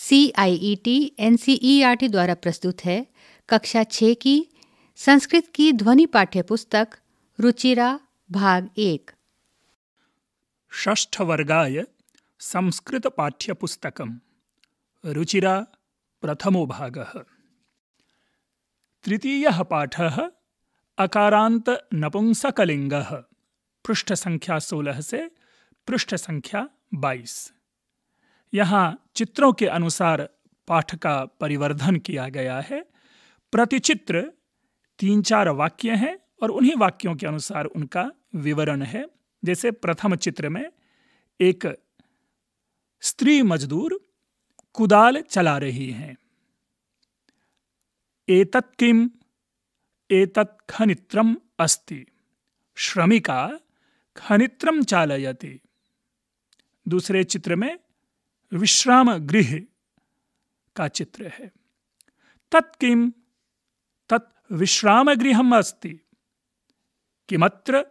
C I E T N C E R T द्वारा प्रस्तुत है कक्षा छः की संस्कृत की ध्वनि पाठ्य पुस्तक रुचिरा भाग एक ष्ठ वर्गाय संस्कृत पाठ्य पुस्तक रुचिरा प्रथमो भाग तृतीय पाठ अकारांत नपुंसकलिंग पृष्ठ संख्या सोलह से पृष्ठ संख्या बाईस यहाँ चित्रों के अनुसार पाठ का परिवर्धन किया गया है प्रतिचित्र तीन चार वाक्य हैं और उन्हीं वाक्यों के अनुसार उनका विवरण है जैसे प्रथम चित्र में एक स्त्री मजदूर कुदाल चला रही हैं एतत् किम एतत् खनित्रम अस्ति श्रमिका खनित्रम चालयति दूसरे चित्र में विश्राम गृह का चित्र है तत्किम तत् विश्राम गृहम अस्ति किमत्र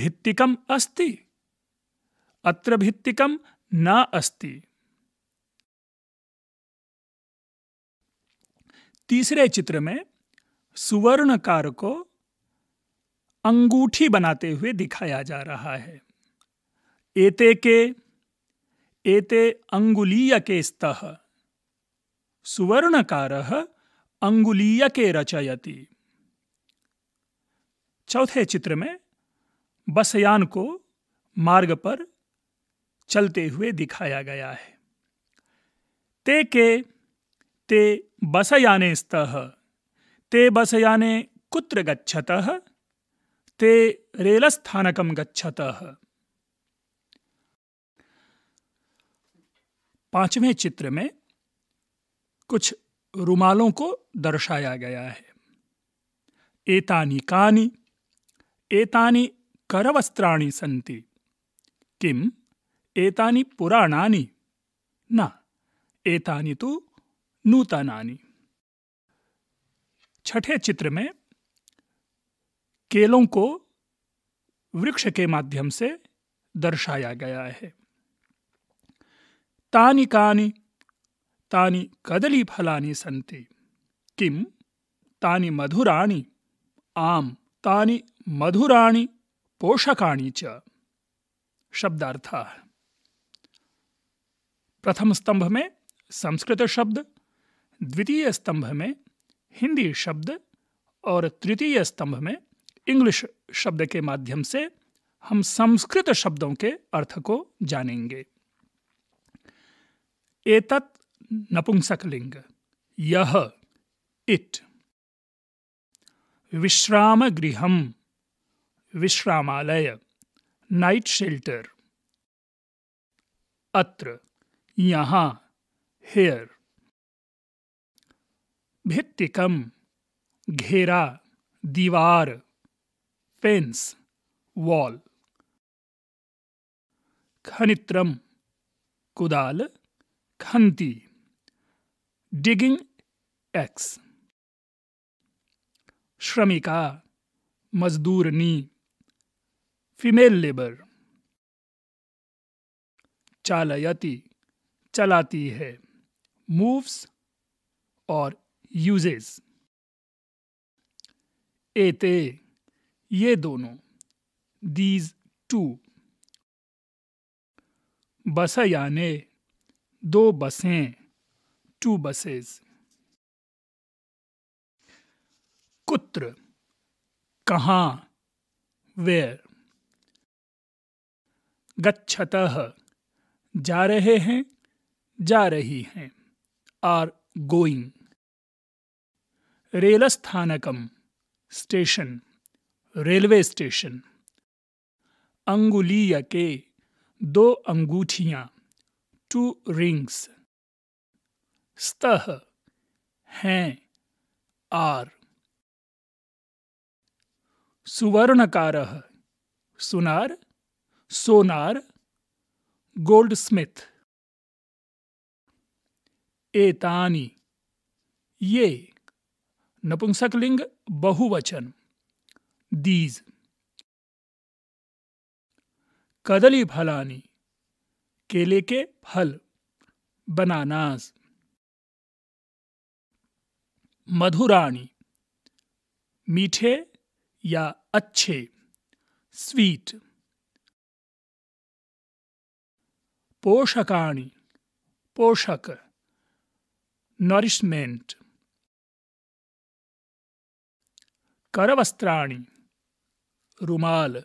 भित्तिकम अस्ति अत्र भित्तिकम न अस्ति तीसरे चित्र में सुवर्णकार को अंगूठी बनाते हुए दिखाया जा रहा है एते के एते अङ्गुलीयके स्तः सुवर्णकारः के रचयति चौथे चित्र में बसयान को मार्ग पर चलते हुए दिखाया गया है ते के ते बसयाने स्तः ते बसयाने कुत्र गच्छतः ते रेलस्थानकं गच्छतः पांचवें चित्र में कुछ रुमालों को दर्शाया गया है एतानी कानी एतानी करवस्त्राणी संति किम एतानी पुराणानी न एतानी तो नूतना छठे चित्र में केलों को वृक्ष के माध्यम से दर्शाया गया है तानि कानि तानि कदलीफलानि सन्ति किं तानि मधुराणि आम तानि मधुराणि पोषकाणि च शब्दार्थः प्रथम स्तंभ में संस्कृत शब्द द्वितीय स्तंभ में हिंदी शब्द और तृतीय स्तंभ में इंग्लिश शब्द के माध्यम से हम संस्कृत शब्दों के अर्थ को जानेंगे एतत् नपुंसकलिंग यह इट विश्राम विश्रामालय नाइट शेल्टर अत्र यहाँ हेयर भित्तिकम घेरा दीवार फेंस वॉल खनित्रम कुदाल खंती डिगिंग एक्स श्रमिका मजदूरनी फीमेल लेबर चालयती चलाती है मूव्स और यूजेस एते ये दोनों दीज टू बसयाने दो बसें टू बसेस कुत्र कहाँ वेयर गच्छत जा रहे हैं जा रही हैं आर गोइंग रेलस्थानकम स्टेशन रेलवे स्टेशन अंगुलीय के दो अंगूठियां टू रिंग्स स्तः हैं आर सुवर्णकार सुनार सोनार स्मिथ एतानी ये नपुंसकलिंग बहुवचन दीज कदली फलानी केले के फल बनानास मधुराणी मीठे या अच्छे स्वीट पोषकाणी पोषक नरिशमेंट करवस्त्राणी रुमाल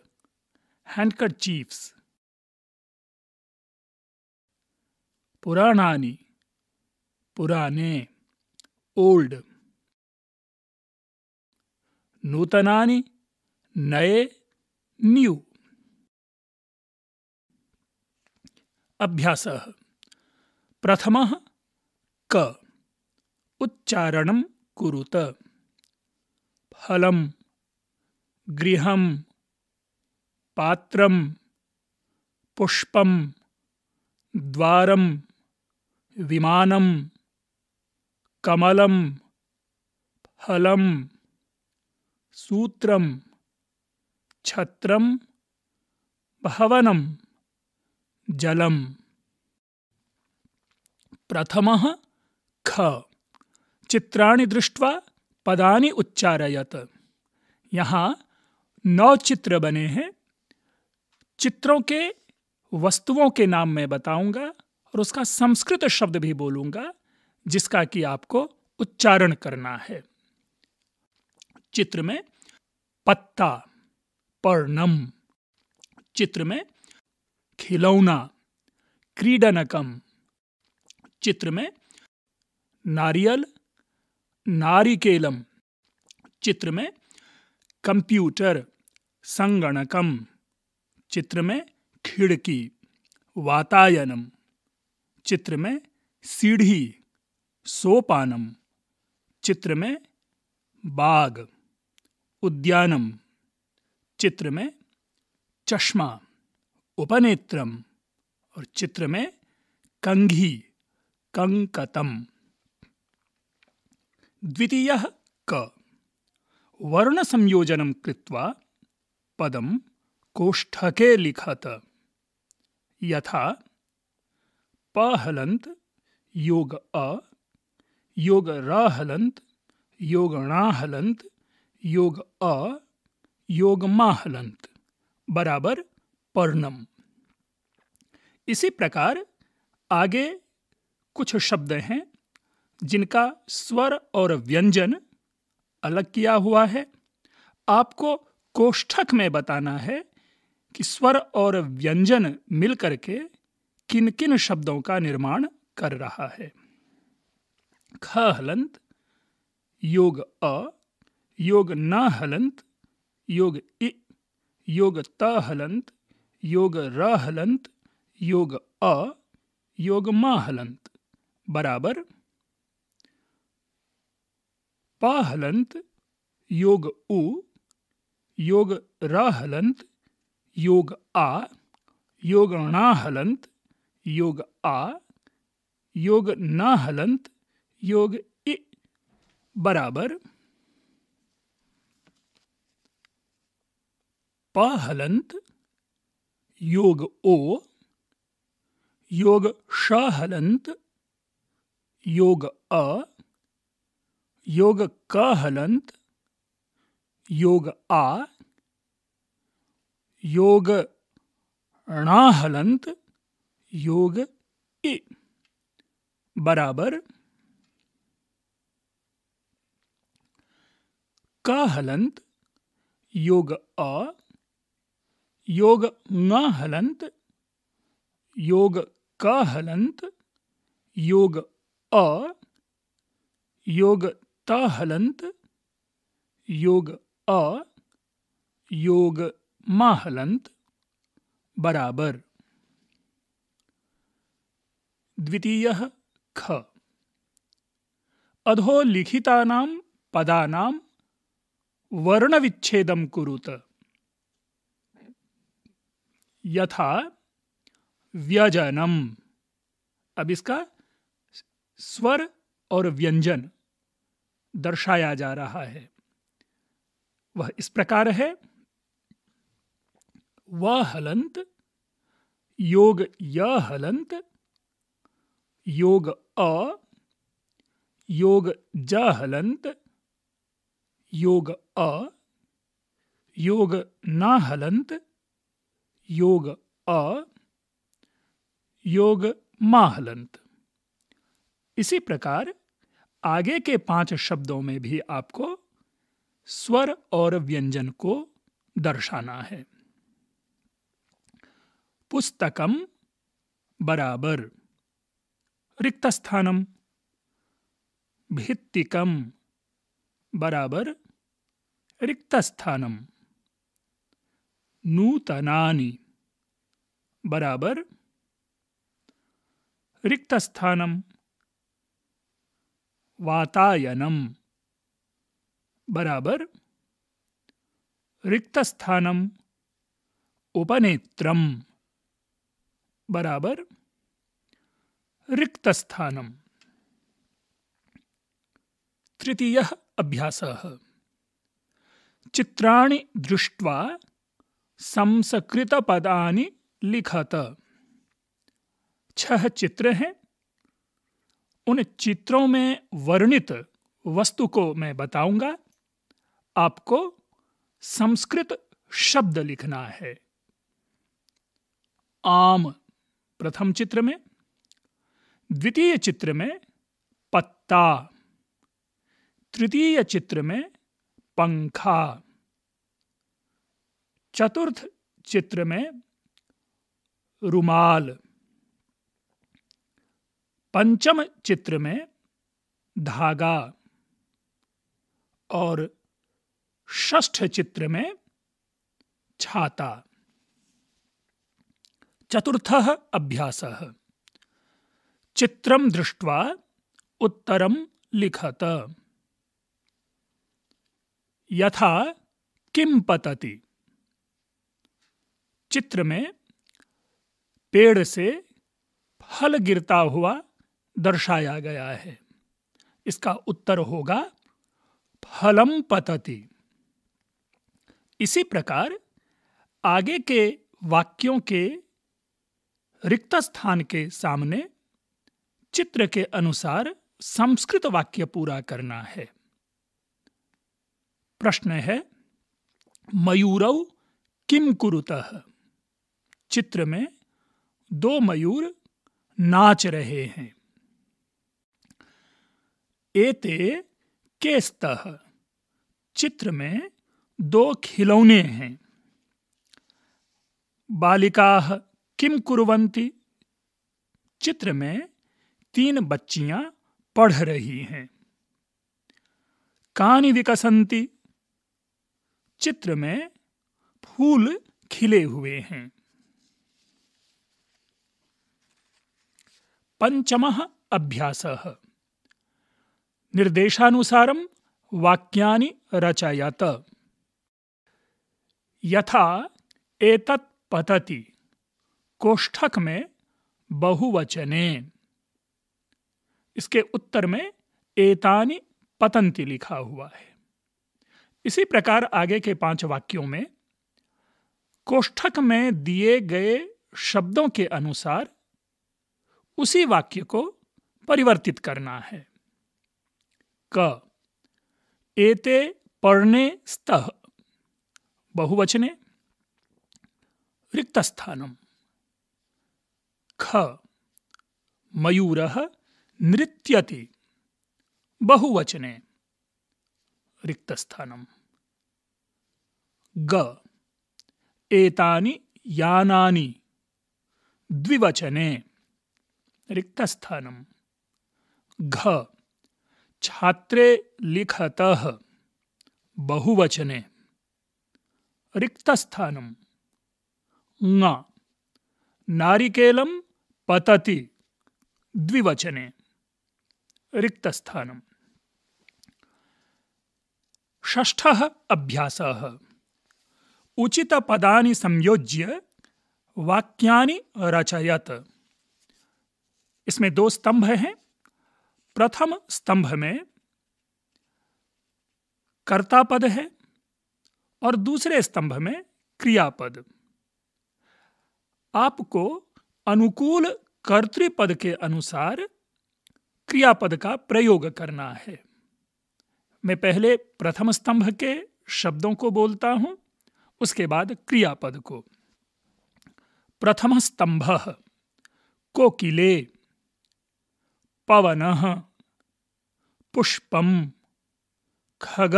चीफ्स पुराणानि पुराने ओल्ड नूतनानि नए न्यू अभ्यास प्रथम क उच्चारण कुरुत फलं गृह पात्रं पुष्प द्वारं विमानम कमलम फलम सूत्रम छत्रम भवनम जलम प्रथम ख चित्राणि दृष्ट्वा पदानि उच्चारयत यहाँ नौ चित्र बने हैं चित्रों के वस्तुओं के नाम मैं बताऊंगा और उसका संस्कृत शब्द भी बोलूंगा जिसका कि आपको उच्चारण करना है चित्र में पत्ता पर्णम चित्र में खिलौना क्रीडनकम चित्र में नारियल नारिकेलम चित्र में कंप्यूटर संगणकम चित्र में खिड़की वातायनम चित्र में सीढ़ी सोपानम चित्र में बाग उद्यानम चित्र में चश्मा उपनेत्रम और चित्र में कंघी कंकतम द्वितीय क वर्ण संयोजन कृत्वा पदम कोष्ठके लिखत यथा पा हलंत योग अ योग रा हलंत योग णा हलंत योग अ योग मा हलंत बराबर पर्णम इसी प्रकार आगे कुछ शब्द हैं जिनका स्वर और व्यंजन अलग किया हुआ है आपको कोष्ठक में बताना है कि स्वर और व्यंजन मिलकर के किन किन शब्दों का निर्माण कर रहा है ख हलंत योग अ योग न हलंत योग इ योग त हलंत योग र हलंत योग अ योग म हलंत बराबर प हलंत योग उ योग र हलंत योग आ योग णा हलंत योग आ योग न हलंत योग इ बराबर प हलंत योग ओ योग श हलंत योग अ योग क हलंत योग आ योग णा हलंत योग ए बराबर का हलंत योग अ योग न हलंत योग का हलंत योग अ योग ता हलंत योग अ योग मा हलंत बराबर द्वितीयः ख पदा पदानां वर्णविच्छेदं कुरुत यथा व्यजनम अब इसका स्वर और व्यंजन दर्शाया जा रहा है वह इस प्रकार है वह हलंत योग य हलंत योग अ योग ज हलंत योग अ योग ना हलंत योग अ योग मा हलंत इसी प्रकार आगे के पांच शब्दों में भी आपको स्वर और व्यंजन को दर्शाना है पुस्तकम बराबर रिक्तस्थानम भित्तिकम बराबर रिक्तस्थानम नूतनानि बराबर रिक्तस्थानम वातायनम बराबर रिक्तस्थानम उपनेत्रम बराबर रिक्त स्थानम तृतीय अभ्यास चित्राणि दृष्ट्वा संस्कृत पदा लिखत छह चित्र हैं उन चित्रों में वर्णित वस्तु को मैं बताऊंगा आपको संस्कृत शब्द लिखना है आम प्रथम चित्र में द्वितीय चित्र में पत्ता तृतीय चित्र में पंखा चतुर्थ चित्र में रुमाल पंचम चित्र में धागा और षष्ठ चित्र में छाता चतुर्थ अभ्यास चित्रम दृष्ट्वा उत्तरम लिखत यथा किम पतति चित्र में पेड़ से फल गिरता हुआ दर्शाया गया है इसका उत्तर होगा फलम पतति इसी प्रकार आगे के वाक्यों के रिक्त स्थान के सामने चित्र के अनुसार संस्कृत वाक्य पूरा करना है प्रश्न है मयूरव किम कुरुतः चित्र में दो मयूर नाच रहे हैं एते केस्तः चित्र में दो खिलौने हैं बालिका किम कुरवंती चित्र में तीन बच्चियां पढ़ रही हैं कानी विकसंती चित्र में फूल खिले हुए हैं पंचम अभ्यास निर्देशानुसार वाक्या रचयत यथा एतत् पतति कोष्ठक में बहुवचने इसके उत्तर में एतानी पतंती लिखा हुआ है इसी प्रकार आगे के पांच वाक्यों में कोष्ठक में दिए गए शब्दों के अनुसार उसी वाक्य को परिवर्तित करना है क एते पढ़ने स्तः बहुवचने स्थानम ख मयूरः नृत्यति बहुवचने रिक्तस्थानम् ग एतानि यानानि द्विवचने रिक्तस्थानम् घ छात्रे लिखतः बहुवचने रिक्तस्थानम् ङ नारिकेलं पतति द्विवचने रिक्त स्थानम षष्ठः अभ्यासः उचितपदानि संयोज्य वाक्यानि रचयत इसमें दो स्तंभ हैं प्रथम स्तंभ में कर्ता पद है और दूसरे स्तंभ में क्रियापद आपको अनुकूल कर्तृपद के अनुसार क्रियापद का प्रयोग करना है मैं पहले प्रथम स्तंभ के शब्दों को बोलता हूं उसके बाद क्रियापद को प्रथम स्तंभ कोकिले पवन पुष्पम खग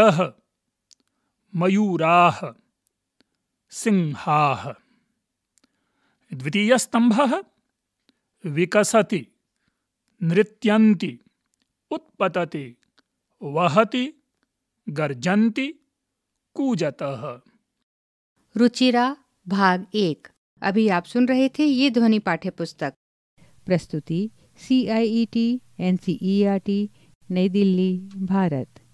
मयूरा सिंहा द्वितीय स्तंभ विकसति नृत्यन्ति उत्पतति वहति गर्जन्ति कूजतः रुचिरा भाग एक अभी आप सुन रहे थे ये ध्वनि पाठ्य पुस्तक प्रस्तुति C I E T N C E R T Nai Delhi Bharat